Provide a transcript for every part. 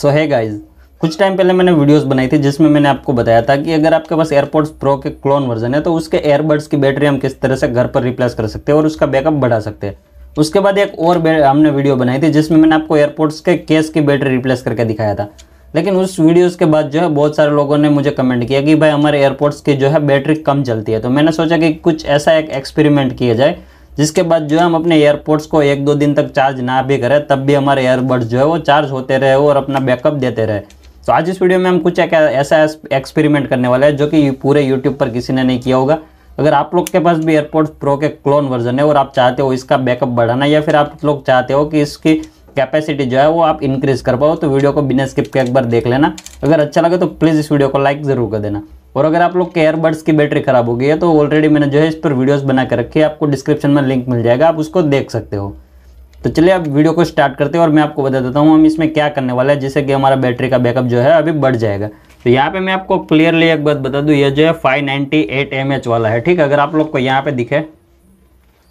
सो है गाइज कुछ टाइम पहले मैंने वीडियोस बनाई थी जिसमें मैंने आपको बताया था कि अगर आपके पास एयरपोर्ट्स प्रो के क्लोन वर्जन है तो उसके एयरबड्स की बैटरी हम किस तरह से घर पर रिप्लेस कर सकते हैं और उसका बैकअप बढ़ा सकते हैं उसके बाद एक और हमने वीडियो बनाई थी जिसमें मैंने आपको एयरपोर्ट्स के केस की बैटरी रिप्लेस करके दिखाया था लेकिन उस वीडियोज़ के बाद जो है बहुत सारे लोगों ने मुझे कमेंट किया कि भाई हमारे एयरपोर्ट्स की जो है बैटरी कम चलती है तो मैंने सोचा कि कुछ ऐसा एक एक्सपेरिमेंट किया जाए जिसके बाद जो है हम अपने एयरपोर्ट्स को एक दो दिन तक चार्ज ना भी करें तब भी हमारे एयरबड्स जो है वो चार्ज होते रहे और अपना बैकअप देते रहे तो आज इस वीडियो में हम कुछ एक ऐसा एक्सपेरिमेंट करने वाला है जो कि पूरे यूट्यूब पर किसी ने नहीं किया होगा अगर आप लोग के पास भी एयरपोर्ट्स प्रो के क्लोन वर्जन है और आप चाहते हो इसका बैकअप बढ़ाना या फिर आप लोग चाहते हो कि इसकी कैपेसिटी जो है वो आप इंक्रीज़ कर पाओ तो वीडियो को बिना स्किप के एक बार देख लेना अगर अच्छा लगे तो प्लीज़ इस वीडियो को लाइक ज़रूर कर देना और अगर आप लोग के एयरबड्स की बैटरी खराब हो गई है तो ऑलरेडी मैंने जो है इस पर वीडियोस बना के रखी है आपको डिस्क्रिप्शन में लिंक मिल जाएगा आप उसको देख सकते हो तो चलिए आप वीडियो को स्टार्ट करते हैं और मैं आपको बता देता हूँ हम इसमें क्या करने वाला है जिससे कि हमारा बैटरी का बैकअप जो है अभी बढ़ जाएगा तो यहाँ पे मैं आपको क्लियरली एक बात बता दूँ ये जो है फाइव नाइन्टी वाला है ठीक है अगर आप लोग को यहाँ पे दिखे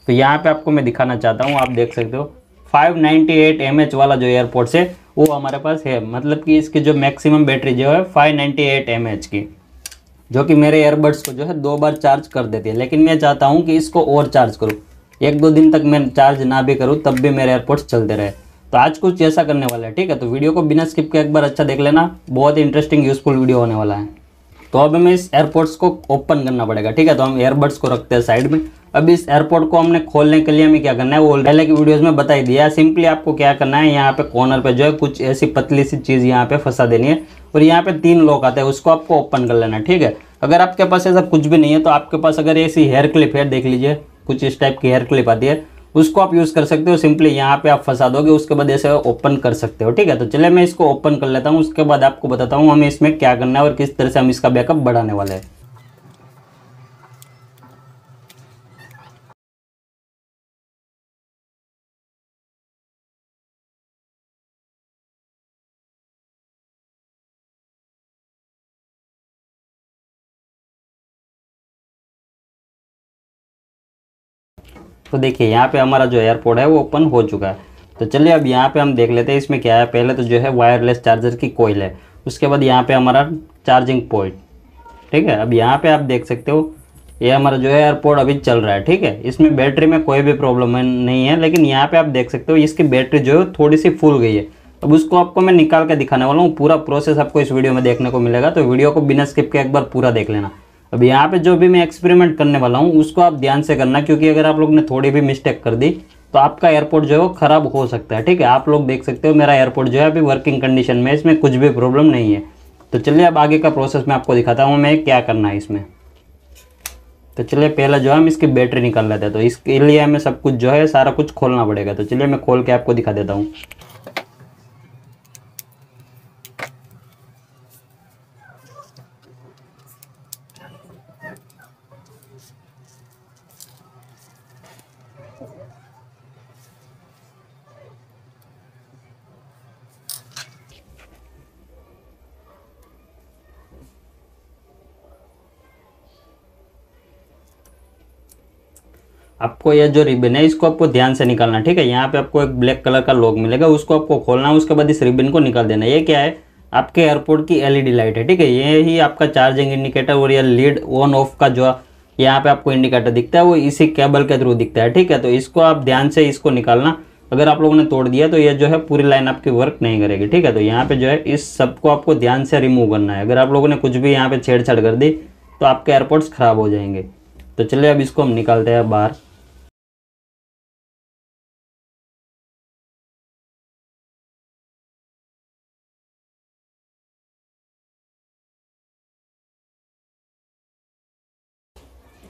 तो यहाँ पे आपको मैं दिखाना चाहता हूँ आप देख सकते हो 598 mAh वाला जो एयरपोर्ट्स है वो हमारे पास है मतलब कि इसकी जो मैक्सिमम बैटरी जो है 598 mAh की जो कि मेरे एयरबड्स को जो है दो बार चार्ज कर देती है लेकिन मैं चाहता हूँ कि इसको और चार्ज करूँ एक दो दिन तक मैं चार्ज ना भी करूँ तब भी मेरे एयरपोर्ट्स चलते रहे तो आज कुछ ऐसा करने वाला है ठीक है तो वीडियो को बिना स्किप के एक बार अच्छा देख लेना बहुत ही इंटरेस्टिंग यूजफुल वीडियो होने वाला है तो अब हमें इस एयरपोर्ट्स को ओपन करना पड़ेगा ठीक है तो हम एयरबड्स को रखते हैं साइड में अब इस एयरपोर्ट को हमने खोलने के लिए हमें क्या करना है वो पहले की वीडियोस में बताई दिया सिंपली आपको क्या करना है यहाँ पे कॉर्नर पे जो है कुछ ऐसी पतली सी चीज़ यहाँ पे फंसा देनी है और यहाँ पे तीन लोग आते हैं उसको आपको ओपन कर लेना है ठीक है अगर आपके पास ऐसा कुछ भी नहीं है तो आपके पास अगर ऐसी हेयर क्लिप है देख लीजिए कुछ इस टाइप की हेयर क्लिप आती है उसको आप यूज़ कर सकते हो सिंपली यहाँ पे आप फंसा दोगे उसके बाद ऐसे ओपन कर सकते हो ठीक है तो चले मैं इसको ओपन कर लेता हूँ उसके बाद आपको बताता हूँ हमें इसमें क्या करना है और किस तरह से हम इसका बैकअप बढ़ाने वाले हैं तो देखिए यहाँ पे हमारा जो एयरपोर्ट है वो ओपन हो चुका है तो चलिए अब यहाँ पे हम देख लेते हैं इसमें क्या है पहले तो जो है वायरलेस चार्जर की कोयल है उसके बाद यहाँ पे हमारा चार्जिंग पॉइंट ठीक है अब यहाँ पे आप देख सकते हो ये हमारा जो है एयरपोर्ट अभी चल रहा है ठीक है इसमें बैटरी में कोई भी प्रॉब्लम नहीं है लेकिन यहाँ पर आप देख सकते हो इसकी बैटरी जो है थोड़ी सी फुल गई है अब उसको आपको मैं निकाल के दिखाने वाला हूँ पूरा प्रोसेस आपको इस वीडियो में देखने को मिलेगा तो वीडियो को बिना स्किप के एक बार पूरा देख लेना अब यहाँ पे जो भी मैं एक्सपेरिमेंट करने वाला हूँ उसको आप ध्यान से करना क्योंकि अगर आप लोग ने थोड़ी भी मिस्टेक कर दी तो आपका एयरपोर्ट जो है वो ख़राब हो सकता है ठीक है आप लोग देख सकते हो मेरा एयरपोर्ट जो है अभी वर्किंग कंडीशन में इसमें कुछ भी प्रॉब्लम नहीं है तो चलिए अब आगे का प्रोसेस मैं आपको दिखाता हूँ मैं क्या करना है इसमें तो चलिए पहला जो है हम इसकी बैटरी निकाल लेते हैं तो इसके लिए हमें सब कुछ जो है सारा कुछ खोलना पड़ेगा तो चलिए मैं खोल के आपको दिखा देता हूँ आपको ये जो रिबन है इसको आपको ध्यान से निकालना ठीक है यहाँ पे आपको एक ब्लैक कलर का लॉक मिलेगा उसको आपको खोलना है उसके बाद इस रिबन को निकाल देना ये क्या है आपके एयरपोर्ट की एलईडी लाइट है ठीक है ये ही आपका चार्जिंग इंडिकेटर और ये लीड ऑन ऑफ का जो यहाँ पे आपको इंडिकेटर दिखता है वो इसी केबल के थ्रू दिखता है ठीक है तो इसको आप ध्यान से इसको निकालना अगर आप लोगों ने तोड़ दिया तो ये जो है पूरी लाइन आपकी वर्क नहीं करेगी ठीक है तो यहाँ पे जो है इस सबको आपको ध्यान से रिमूव करना है अगर आप लोगों ने कुछ भी यहाँ पे छेड़छाड़ कर दी तो आपके एयरपोर्ट्स ख़राब हो जाएंगे तो चलिए अब इसको हम निकालते हैं बाहर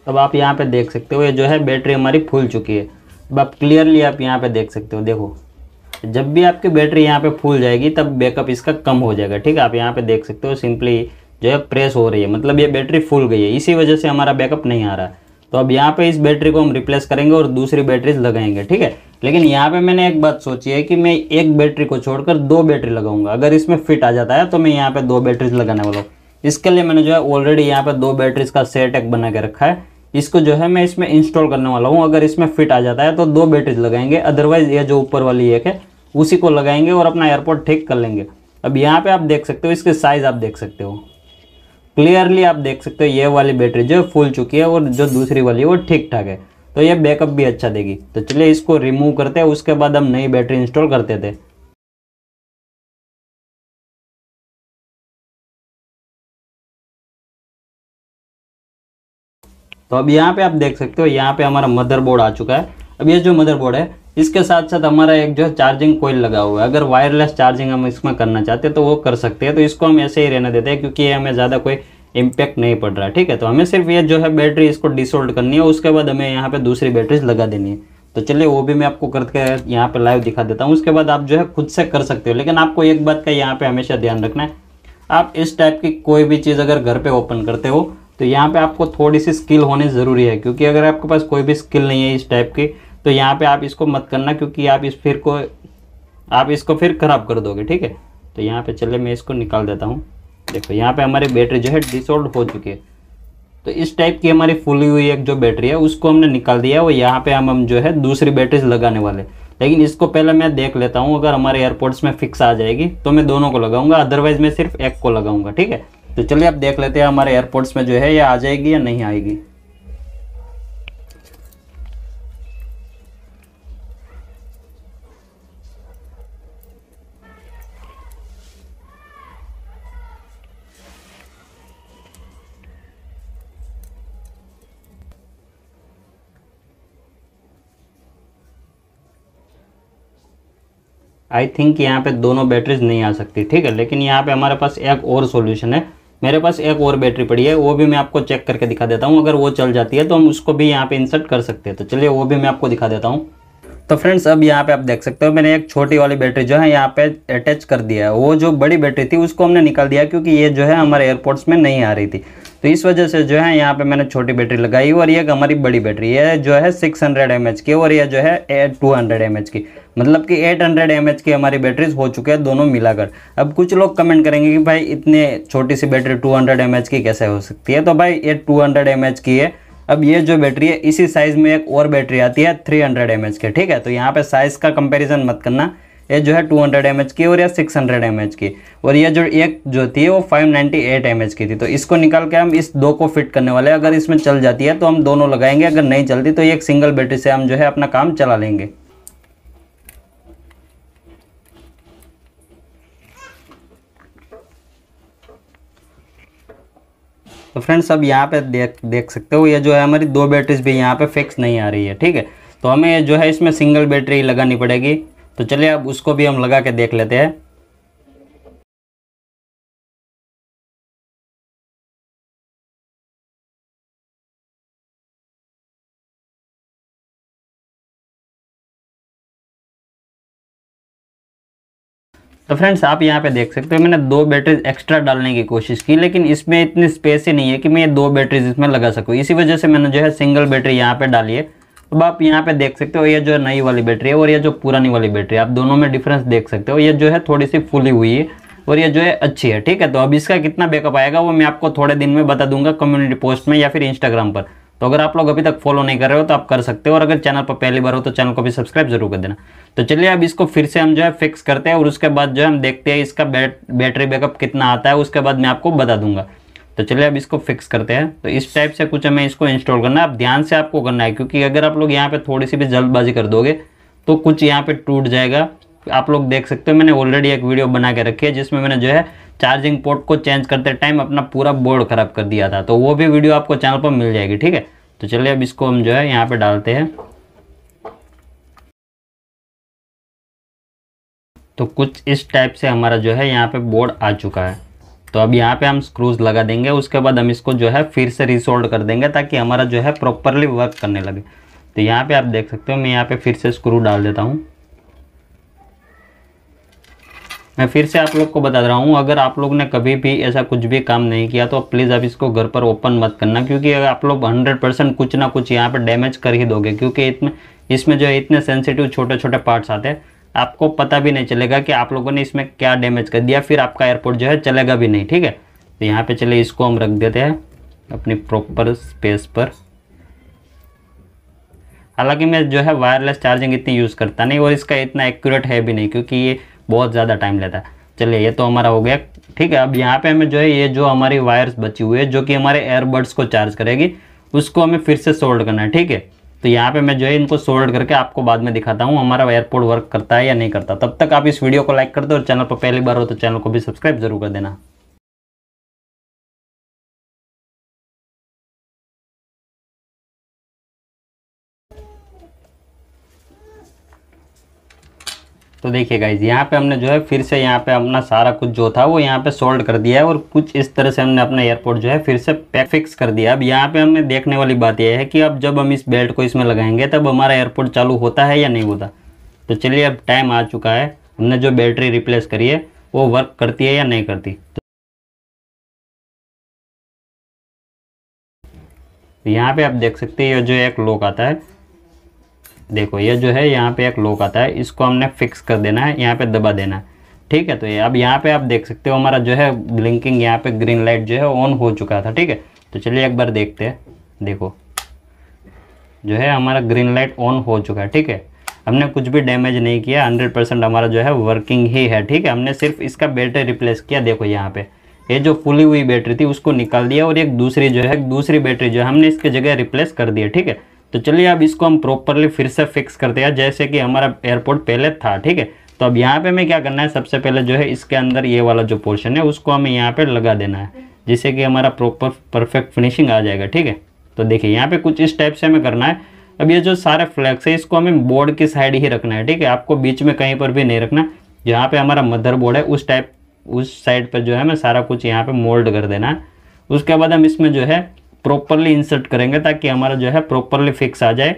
अब आप यहाँ पे देख सकते हो ये जो है बैटरी हमारी फूल चुकी है अब आप क्लियरली आप यहाँ पे देख सकते हो देखो जब भी आपकी बैटरी यहाँ पे फूल जाएगी तब बैकअप इसका कम हो जाएगा ठीक है आप यहाँ पे देख सकते हो सिंपली जो है प्रेस हो रही है मतलब ये बैटरी फूल गई है इसी वजह से हमारा बैकअप नहीं आ रहा तो अब यहाँ पे इस बैटरी को हम रिप्लेस करेंगे और दूसरी बैटरीज लगाएंगे ठीक है लेकिन यहाँ पे मैंने एक बात सोची है कि मैं एक बैटरी को छोड़कर दो बैटरी लगाऊंगा अगर इसमें फिट आ जाता है तो मैं यहाँ पे दो बैटरीज लगाने वाला हूँ इसके लिए मैंने जो है ऑलरेडी यहाँ पे दो बैटरीज का सेट एक बना के रखा है इसको जो है मैं इसमें इंस्टॉल करने वाला हूँ अगर इसमें फिट आ जाता है तो दो बैटरीज लगाएंगे अदरवाइज ये जो ऊपर वाली एक है उसी को लगाएंगे और अपना एयरपोर्ट ठीक कर लेंगे अब यहाँ पे आप देख सकते हो इसके साइज़ आप देख सकते हो क्लियरली आप देख सकते हो ये वाली बैटरी जो फुल चुकी है और जो दूसरी वाली है वो ठीक ठाक है तो ये बैकअप भी अच्छा देगी तो चलिए इसको रिमूव करते हैं उसके बाद हम नई बैटरी इंस्टॉल करते थे तो अब यहाँ पे आप देख सकते हो यहाँ पे हमारा मदरबोर्ड आ चुका है अब ये जो मदरबोर्ड है इसके साथ साथ हमारा एक जो है चार्जिंग कोयल लगा हुआ है अगर वायरलेस चार्जिंग हम इसमें करना चाहते हैं तो वो कर सकते हैं तो इसको हम ऐसे ही रहने देते हैं क्योंकि ये हमें ज़्यादा कोई इम्पैक्ट नहीं पड़ रहा है ठीक है तो हमें सिर्फ ये जो है बैटरी इसको डिसोल्ड करनी है उसके बाद हमें यहाँ पर दूसरी बैटरीज लगा देनी है तो चलिए वो भी मैं आपको करके यहाँ पर लाइव दिखा देता हूँ उसके बाद आप जो है खुद से कर सकते हो लेकिन आपको एक बात का यहाँ पर हमेशा ध्यान रखना है आप इस टाइप की कोई भी चीज़ अगर घर पर ओपन करते हो तो यहाँ पे आपको थोड़ी सी स्किल होनी ज़रूरी है क्योंकि अगर आपके पास कोई भी स्किल नहीं है इस टाइप की तो यहाँ पे आप इसको मत करना क्योंकि आप इस फिर को आप इसको फिर ख़राब कर दोगे ठीक है तो यहाँ पे चले मैं इसको निकाल देता हूँ देखो यहाँ पे हमारी बैटरी जो है डिसोल्ड हो चुकी है तो इस टाइप की हमारी फुली हुई एक जो बैटरी है उसको हमने निकाल दिया और यहाँ पर हम हम जो है दूसरी बैटरीज लगाने वाले लेकिन इसको पहले मैं देख लेता हूँ अगर हमारे एयरपोर्ट्स में फिक्स आ जाएगी तो मैं दोनों को लगाऊंगा अदरवाइज मैं सिर्फ एक को लगाऊंगा ठीक है तो चलिए आप देख लेते हैं हमारे एयरपोर्ट्स में जो है ये आ जाएगी या नहीं आएगी आई थिंक यहाँ पे दोनों बैटरीज नहीं आ सकती ठीक है लेकिन यहाँ पे हमारे पास एक और सॉल्यूशन है मेरे पास एक और बैटरी पड़ी है वो भी मैं आपको चेक करके दिखा देता हूँ अगर वो चल जाती है तो हम उसको भी यहाँ पे इंसर्ट कर सकते हैं तो चलिए वो भी मैं आपको दिखा देता हूँ तो फ्रेंड्स अब यहाँ पे आप देख सकते हो मैंने एक छोटी वाली बैटरी जो है यहाँ पे अटैच कर दिया है वो जो बड़ी बैटरी थी उसको हमने निकाल दिया क्योंकि ये जो है हमारे एयरपोर्ट्स में नहीं आ रही थी तो इस वजह से जो है यहाँ पे मैंने छोटी बैटरी लगाई और ये हमारी बड़ी बैटरी ये जो है सिक्स हंड्रेड की और ये जो है टू हंड्रेड की मतलब कि 800 हंड्रेड की हमारी बैटरीज हो चुके हैं दोनों मिलाकर अब कुछ लोग कमेंट करेंगे कि भाई इतने छोटी सी बैटरी 200 हंड्रेड की कैसे हो सकती है तो भाई ये 200 हंड्रेड की है अब ये जो बैटरी है इसी साइज़ में एक और बैटरी आती है थ्री हंड्रेड एम एच की ठीक है तो यहाँ पर साइज़ का कंपेरिजन मत करना ये जो है टू हंड्रेड एम एच की और ये सिक्स हंड्रेड एम एच की और ये जो एक जो थी वो five ninety eight M H की थी तो इसको निकाल के हम इस दो को फिट करने वाले हैं अगर इसमें चल जाती है तो हम दोनों लगाएंगे अगर नहीं चलती तो ये एक सिंगल बैटरी से हम जो है अपना काम चला लेंगे तो फ्रेंड्स अब यहाँ पे देख देख सकते हो ये जो है हमारी दो बैटरीज भी यहाँ पे फिक्स नहीं आ रही है ठीक है तो हमें जो है इसमें सिंगल बैटरी लगानी पड़ेगी तो चलिए अब उसको भी हम लगा के देख लेते हैं तो फ्रेंड्स आप यहाँ पे देख सकते हो मैंने दो बैटरीज एक्स्ट्रा डालने की कोशिश की लेकिन इसमें इतनी स्पेस ही नहीं है कि मैं ये दो बैटरीज इसमें लगा सकूँ इसी वजह से मैंने जो है सिंगल बैटरी यहाँ पे डाली है अब आप यहाँ पे देख सकते हो ये जो नई वाली बैटरी है और ये जो पुरानी वाली बैटरी है आप दोनों में डिफरेंस देख सकते हो ये जो है थोड़ी सी फुली हुई है और ये जो है अच्छी है ठीक है तो अब इसका कितना बैकअप आएगा वो मैं आपको थोड़े दिन में बता दूंगा कम्युनिटी पोस्ट में या फिर इंस्टाग्राम पर तो अगर आप लोग अभी तक फॉलो नहीं कर रहे हो तो आप कर सकते हो और अगर चैनल पर पहली बार हो तो चैनल को भी सब्सक्राइब जरूर कर देना तो चलिए अब इसको फिर से हम जो है फिक्स करते हैं और उसके बाद जो है हम देखते हैं इसका बैट बैटरी बैकअप कितना आता है उसके बाद मैं आपको बता दूंगा तो चलिए अब इसको फिक्स करते हैं तो इस टाइप से कुछ हमें इसको इंस्टॉल करना है आप ध्यान से आपको करना है क्योंकि अगर आप लोग यहाँ पे थोड़ी सी भी जल्दबाजी कर दोगे तो कुछ यहाँ पे टूट जाएगा आप लोग देख सकते हो मैंने ऑलरेडी एक वीडियो बना के रखी है जिसमें मैंने जो है चार्जिंग पोर्ट को चेंज करते टाइम अपना पूरा बोर्ड ख़राब कर दिया था तो वो भी वीडियो आपको चैनल पर मिल जाएगी ठीक है तो चलिए अब इसको हम जो है यहाँ पर डालते हैं तो कुछ इस टाइप से हमारा जो है यहाँ पे बोर्ड आ चुका है तो अब यहाँ पे हम स्क्रूज लगा देंगे उसके बाद हम इसको जो है फिर से रिसोल्ड कर देंगे ताकि हमारा जो है प्रॉपरली वर्क करने लगे तो यहाँ पे आप देख सकते हो मैं यहाँ पे फिर से स्क्रू डाल देता हूँ मैं फिर से आप लोग को बता रहा हूँ अगर आप लोग ने कभी भी ऐसा कुछ भी काम नहीं किया तो प्लीज़ आप इसको घर पर ओपन मत करना क्योंकि अगर आप लोग 100 परसेंट कुछ ना कुछ यहाँ पर डैमेज कर ही दोगे क्योंकि इतने इसमें जो है इतने सेंसिटिव छोटे छोटे पार्ट्स आते हैं आपको पता भी नहीं चलेगा कि आप लोगों ने इसमें क्या डैमेज कर दिया फिर आपका एयरपोर्ट जो है चलेगा भी नहीं ठीक है तो यहाँ पर चले इसको हम रख देते हैं अपनी प्रॉपर स्पेस पर हालांकि मैं जो है वायरलेस चार्जिंग इतनी यूज़ करता नहीं और इसका इतना एक्यूरेट है भी नहीं क्योंकि ये बहुत ज़्यादा टाइम लेता है चलिए ये तो हमारा हो गया ठीक है अब यहाँ पे हमें जो है ये जो हमारी वायर्स बची हुई है जो कि हमारे एयरबड्स को चार्ज करेगी उसको हमें फिर से सोल्ड करना है ठीक है तो यहाँ पे मैं जो है इनको सोल्ड करके आपको बाद में दिखाता हूँ हमारा एयरपोर्ट वर्क करता है या नहीं करता तब तक आप इस वीडियो को लाइक कर दो और चैनल पर पहली बार हो तो चैनल को भी सब्सक्राइब जरूर कर देना तो देखिए गाइज यहाँ पे हमने जो है फिर से यहाँ पे अपना सारा कुछ जो था वो यहाँ पे सोल्ड कर दिया है और कुछ इस तरह से हमने अपना एयरपोर्ट जो है फिर से पैक फिक्स कर दिया अब यहाँ पे हमें देखने वाली बात यह है कि अब जब हम इस बेल्ट को इसमें लगाएंगे तब हमारा एयरपोर्ट चालू होता है या नहीं होता तो चलिए अब टाइम आ चुका है हमने जो बैटरी रिप्लेस करी है वो वर्क करती है या नहीं करती तो यहाँ पे आप देख सकते हैं ये जो एक लोक आता है देखो ये जो है यहाँ पे एक लोक आता है इसको हमने फिक्स कर देना है यहाँ पे दबा देना है ठीक है तो ये अब यहाँ पे आप देख सकते हो हमारा जो है ब्लिंकिंग यहाँ पे ग्रीन लाइट जो है ऑन हो चुका था ठीक है तो चलिए एक बार देखते हैं देखो जो है हमारा ग्रीन लाइट ऑन हो चुका है ठीक है हमने कुछ भी डैमेज नहीं किया हंड्रेड परसेंट हमारा जो है वर्किंग ही है ठीक है हमने सिर्फ इसका बैटरी रिप्लेस किया देखो यहाँ पे ये जो फुली हुई बैटरी थी उसको निकाल दिया और एक दूसरी जो है दूसरी बैटरी जो है हमने इसकी जगह रिप्लेस कर दिया ठीक है तो चलिए अब इसको हम प्रॉपरली फिर से फिक्स कर दिया जैसे कि हमारा एयरपोर्ट पहले था ठीक है तो अब यहाँ पे हमें क्या करना है सबसे पहले जो है इसके अंदर ये वाला जो पोर्शन है उसको हमें यहाँ पे लगा देना है जिससे कि हमारा प्रॉपर परफेक्ट फिनिशिंग आ जाएगा ठीक है तो देखिए यहाँ पे कुछ इस टाइप से हमें करना है अब ये जो सारे फ्लैक्स है इसको हमें बोर्ड की साइड ही रखना है ठीक है आपको बीच में कहीं पर भी नहीं रखना जहाँ पे हमारा मदर बोर्ड है उस टाइप उस साइड पर जो है हमें सारा कुछ यहाँ पे मोल्ड कर देना है उसके बाद हम इसमें जो है प्रॉपरली इंसर्ट करेंगे ताकि हमारा जो है प्रॉपरली फिक्स आ जाए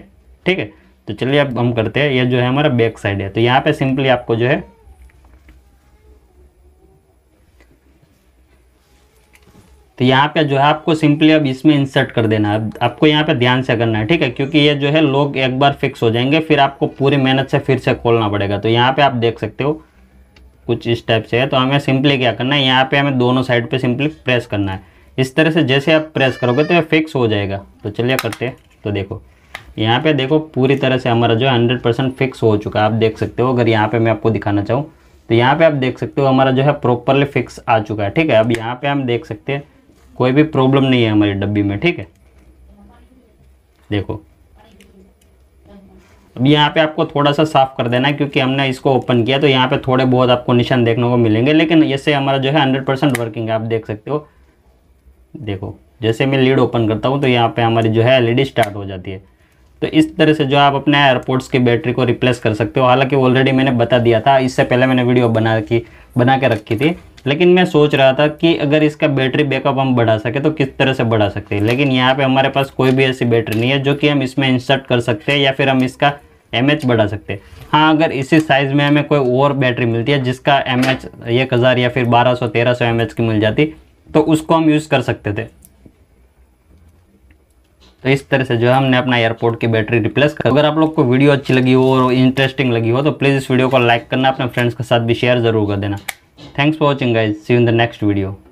ठीक है तो चलिए अब हम करते हैं ये जो है हमारा बैक साइड है तो यहाँ पे सिंपली आपको जो है तो यहाँ पे जो है आपको सिंपली अब इसमें इंसर्ट कर देना है आपको यहाँ पे ध्यान से करना है ठीक है क्योंकि ये जो है लोग एक बार फिक्स हो जाएंगे फिर आपको पूरी मेहनत से फिर से खोलना पड़ेगा तो यहाँ पे आप देख सकते हो कुछ इस टाइप से है तो हमें सिंपली क्या करना है यहाँ पे हमें दोनों साइड पे सिंपली प्रेस करना है इस तरह से जैसे आप प्रेस करोगे तो ये फिक्स हो जाएगा तो चलिए करते हैं तो देखो यहाँ पे देखो पूरी तरह से हमारा जो है हंड्रेड परसेंट फिक्स हो चुका है आप देख सकते हो अगर यहाँ पे मैं आपको दिखाना चाहूँ तो यहाँ पे आप देख सकते हो हमारा जो है प्रॉपरली फिक्स आ चुका है ठीक है अब यहाँ पे हम देख सकते हैं कोई भी प्रॉब्लम नहीं है हमारी डब्बी में ठीक है देखो अब यहाँ पे आपको थोड़ा सा साफ कर देना है क्योंकि हमने इसको ओपन किया तो यहाँ पे थोड़े बहुत आपको निशान देखने को मिलेंगे लेकिन इससे हमारा जो है हंड्रेड परसेंट वर्किंग है आप देख सकते हो देखो जैसे मैं लीड ओपन करता हूँ तो यहाँ पे हमारी जो है एलईडी स्टार्ट हो जाती है तो इस तरह से जो आप अपने एयरपोर्ट्स की बैटरी को रिप्लेस कर सकते हो हालांकि ऑलरेडी मैंने बता दिया था इससे पहले मैंने वीडियो बना की बना के रखी थी लेकिन मैं सोच रहा था कि अगर इसका बैटरी बैकअप हम बढ़ा सके तो किस तरह से बढ़ा सकते हैं लेकिन यहाँ पे हमारे पास कोई भी ऐसी बैटरी नहीं है जो कि हम इसमें इंसर्ट कर सकते हैं या फिर हम इसका एम बढ़ा सकते हैं हाँ अगर इसी साइज़ में हमें कोई और बैटरी मिलती है जिसका एम एच या फिर बारह सौ तेरह सौ एम एच की मिल जाती तो उसको हम यूज़ कर सकते थे तो इस तरह से जो है हमने अपना एयरपोर्ट की बैटरी रिप्लेस कर अगर आप लोग को वीडियो अच्छी लगी हो और इंटरेस्टिंग लगी हो तो प्लीज़ इस वीडियो को लाइक करना अपने फ्रेंड्स के साथ भी शेयर जरूर कर देना thanks for watching guys see in the next video